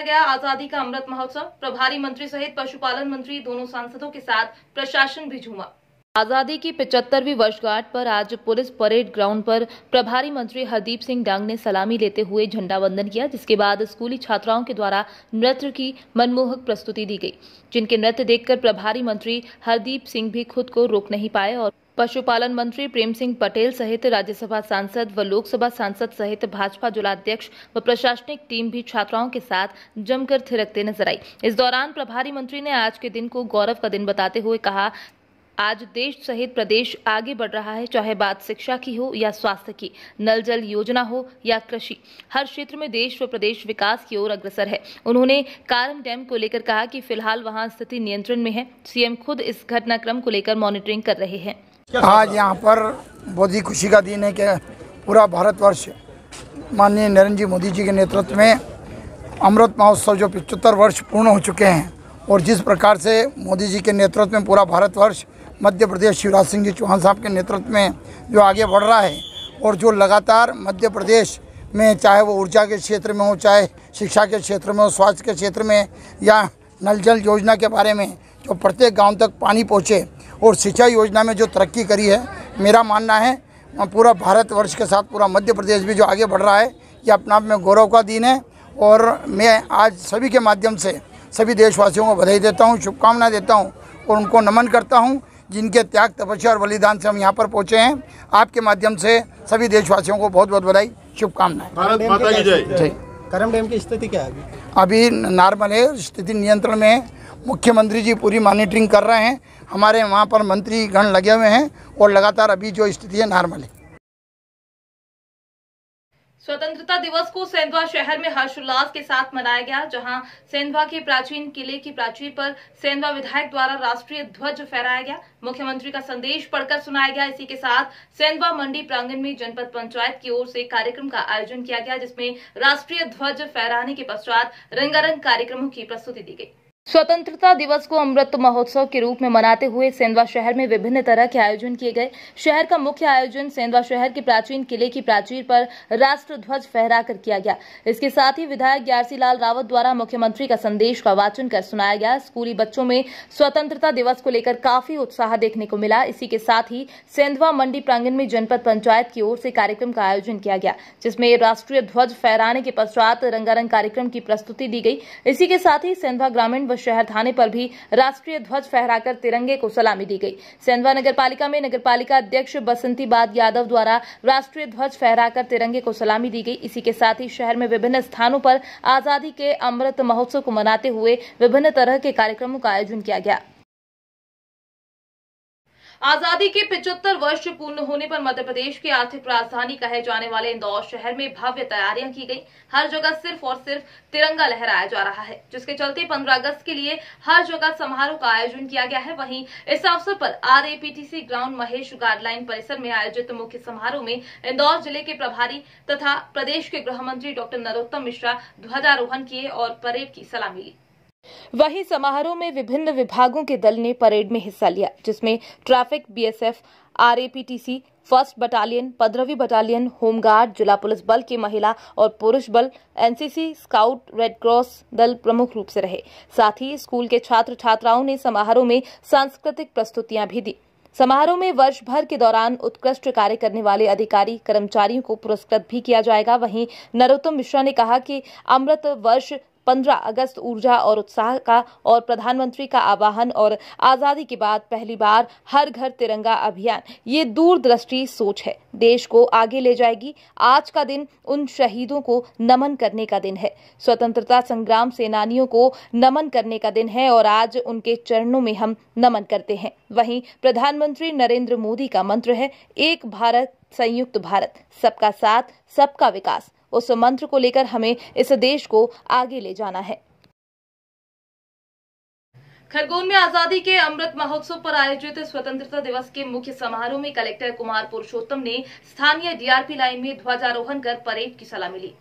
मनाया गया आजादी का अमृत महोत्सव प्रभारी मंत्री सहित पशुपालन मंत्री दोनों सांसदों के साथ प्रशासन भी झूमा आज़ादी की पिचहत्तरवीं वर्षगांठ पर आज पुलिस परेड ग्राउंड पर प्रभारी मंत्री हरदीप सिंह डांग ने सलामी लेते हुए झंडा वंदन किया जिसके बाद स्कूली छात्राओं के द्वारा नृत्य की मनमोहक प्रस्तुति दी गई जिनके नृत्य देखकर प्रभारी मंत्री हरदीप सिंह भी खुद को रोक नहीं पाए और पशुपालन मंत्री प्रेम सिंह पटेल सहित राज्यसभा सांसद व लोकसभा सांसद सहित भाजपा जिलाध्यक्ष व प्रशासनिक टीम भी छात्राओं के साथ जमकर थिरकते नजर आई इस दौरान प्रभारी मंत्री ने आज के दिन को गौरव का दिन बताते हुए कहा आज देश सहित प्रदेश आगे बढ़ रहा है चाहे बात शिक्षा की हो या स्वास्थ्य की नल जल योजना हो या कृषि हर क्षेत्र में देश व प्रदेश विकास की ओर अग्रसर है उन्होंने कारम डैम को लेकर कहा कि फिलहाल वहां स्थिति नियंत्रण में है सीएम खुद इस घटनाक्रम को लेकर मॉनिटरिंग कर रहे हैं आज यहाँ पर बहुत ही खुशी का दिन है कि पूरा भारतवर्ष माननीय नरेंद्र जी मोदी जी के नेतृत्व में अमृत महोत्सव जो पिचहत्तर वर्ष पूर्ण हो चुके हैं और जिस प्रकार से मोदी जी के नेतृत्व में पूरा भारतवर्ष मध्य प्रदेश शिवराज सिंह जी चौहान साहब के नेतृत्व में जो आगे बढ़ रहा है और जो लगातार मध्य प्रदेश में चाहे वो ऊर्जा के क्षेत्र में हो चाहे शिक्षा के क्षेत्र में हो स्वास्थ्य के क्षेत्र में या नल जल योजना के बारे में जो प्रत्येक गांव तक पानी पहुँचे और सिंचाई योजना में जो तरक्की करी है मेरा मानना है पूरा भारतवर्ष के साथ पूरा मध्य प्रदेश भी जो आगे बढ़ रहा है ये अपने आप में गौरव का दिन है और मैं आज सभी के माध्यम से सभी देशवासियों को बधाई देता हूँ शुभकामनाएं देता हूँ और उनको नमन करता हूँ जिनके त्याग तपस्या और बलिदान से हम यहाँ पर पहुँचे हैं आपके माध्यम से सभी देशवासियों को बहुत बहुत बधाई शुभकामनाएं भारत माता की जय करम डैम की स्थिति क्या है अभी अभी नॉर्मल है स्थिति नियंत्रण में है मुख्यमंत्री जी पूरी मॉनिटरिंग कर रहे हैं हमारे वहाँ पर मंत्री गण लगे हुए हैं और लगातार अभी जो स्थिति है नॉर्मल है स्वतंत्रता दिवस को सेंधवा शहर में हर्षोल्लास के साथ मनाया गया जहां सेंधवा के प्राचीन किले की प्राचीर पर सेंधवा विधायक द्वारा राष्ट्रीय ध्वज फहराया गया मुख्यमंत्री का संदेश पढ़कर सुनाया गया इसी के साथ सेंधवा मंडी प्रांगण में जनपद पंचायत की ओर से कार्यक्रम का आयोजन किया गया जिसमें राष्ट्रीय ध्वज फहराने के पश्चात रंगारंग कार्यक्रमों की प्रस्तुति दी गयी स्वतंत्रता दिवस को अमृत महोत्सव के रूप में मनाते हुए सेंधवा शहर में विभिन्न तरह के आयोजन किए गए शहर का मुख्य आयोजन सेंधवा शहर के प्राचीन किले की प्राचीर पर राष्ट्र ध्वज फहराकर किया गया इसके साथ ही विधायक ग्यारसी लाल रावत द्वारा मुख्यमंत्री का संदेश का वाचन कर सुनाया गया स्कूली बच्चों में स्वतंत्रता दिवस को लेकर काफी उत्साह देखने को मिला इसी के साथ ही सेंधवा मंडी प्रांगण में जनपद पंचायत की ओर से कार्यक्रम का आयोजन किया गया जिसमें राष्ट्रीय ध्वज फहराने के पश्चात रंगारंग कार्यक्रम की प्रस्तुति दी गई इसी के साथ ही सेंधवा ग्रामीण व शहर थाने पर भी राष्ट्रीय ध्वज फहराकर तिरंगे को सलामी दी गई सेंधवा नगर पालिका में नगर अध्यक्ष बसंती बाद यादव द्वारा राष्ट्रीय ध्वज फहराकर तिरंगे को सलामी दी गई इसी के साथ ही शहर में विभिन्न स्थानों पर आजादी के अमृत महोत्सव को मनाते हुए विभिन्न तरह के कार्यक्रमों का आयोजन किया गया आजादी के 75 वर्ष पूर्ण होने पर मध्य प्रदेश की आर्थिक राजधानी कहे जाने वाले इंदौर शहर में भव्य तैयारियां की गई हर जगह सिर्फ और सिर्फ तिरंगा लहराया जा रहा है जिसके चलते 15 अगस्त के लिए हर जगह समारोह का आयोजन किया गया है वहीं इस अवसर पर आरएपीटीसी ग्राउंड महेश गार्डलाइन परिसर में आयोजित मुख्य समारोह में इंदौर जिले के प्रभारी तथा प्रदेश के गृह मंत्री डॉक्टर नरोत्तम मिश्रा ध्वजारोहण किए और परेड की सलामी ली वहीं समारोह में विभिन्न विभागों के दल ने परेड में हिस्सा लिया जिसमें traffic BSF RAPTC first battalion पंद्रहवीं बटालियन होमगार्ड जिला पुलिस बल के महिला और पुरुष बल एनसीसी स्काउट रेड क्रॉस दल प्रमुख रूप से रहे साथ ही स्कूल के छात्र छात्राओं ने समारोह में सांस्कृतिक प्रस्तुतियां भी दी समारोह में वर्ष भर के दौरान उत्कृष्ट कार्य करने वाले अधिकारी कर्मचारियों को पुरस्कृत भी किया जाएगा वहीं नरोत्तम मिश्रा ने कहा कि अमृत वर्ष 15 अगस्त ऊर्जा और उत्साह का और प्रधानमंत्री का आवाहन और आजादी के बाद पहली बार हर घर तिरंगा अभियान ये दूरदृष्टि सोच है देश को आगे ले जाएगी आज का दिन उन शहीदों को नमन करने का दिन है स्वतंत्रता संग्राम सेनानियों को नमन करने का दिन है और आज उनके चरणों में हम नमन करते हैं वहीं प्रधानमंत्री नरेंद्र मोदी का मंत्र है एक भारत संयुक्त भारत सबका साथ सबका विकास उस मंत्र को लेकर हमें इस देश को आगे ले जाना है खरगोन में आजादी के अमृत महोत्सव पर आयोजित स्वतंत्रता दिवस के मुख्य समारोह में कलेक्टर कुमार पुरुषोत्तम ने स्थानीय डीआरपी लाइन में ध्वजारोहण कर परेड की सलामी ली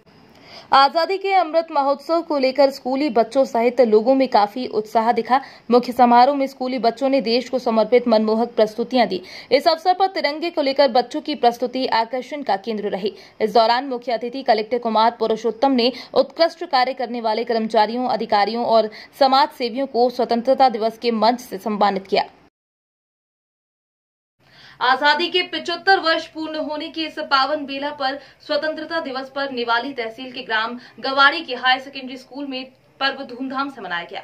आजादी के अमृत महोत्सव को लेकर स्कूली बच्चों सहित लोगों में काफी उत्साह दिखा मुख्य समारोह में स्कूली बच्चों ने देश को समर्पित मनमोहक प्रस्तुतियां दी इस अवसर पर तिरंगे को लेकर बच्चों की प्रस्तुति आकर्षण का केंद्र रही इस दौरान मुख्य अतिथि कलेक्टर कुमार पुरुषोत्तम ने उत्कृष्ट कार्य करने वाले कर्मचारियों अधिकारियों और समाज सेवियों को स्वतंत्रता दिवस के मंच से सम्मानित किया आजादी के 75 वर्ष पूर्ण होने की इस पावन बेला पर स्वतंत्रता दिवस पर निवाली तहसील के ग्राम गवाड़ी के हायर सेकेंडरी स्कूल में पर्व धूमधाम से मनाया गया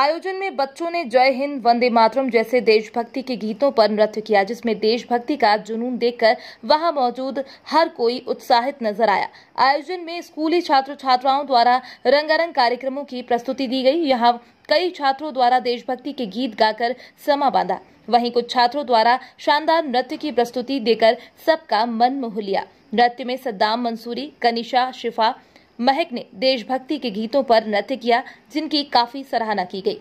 आयोजन में बच्चों ने जय हिंद वंदे मातरम जैसे देशभक्ति के गीतों पर नृत्य किया जिसमें देशभक्ति का जुनून देखकर वहां मौजूद हर कोई उत्साहित नजर आया आयोजन में स्कूली छात्र छात्राओं द्वारा रंगारंग कार्यक्रमों की प्रस्तुति दी गई यहां कई छात्रों द्वारा देशभक्ति के गीत गाकर समा बांधा वहीं कुछ छात्रों द्वारा शानदार नृत्य की प्रस्तुति देकर सबका मन मोह लिया नृत्य में सद्दाम मंसूरी कनिषा शिफा महक ने देशभक्ति के गीतों पर नृत्य किया जिनकी काफी सराहना की गई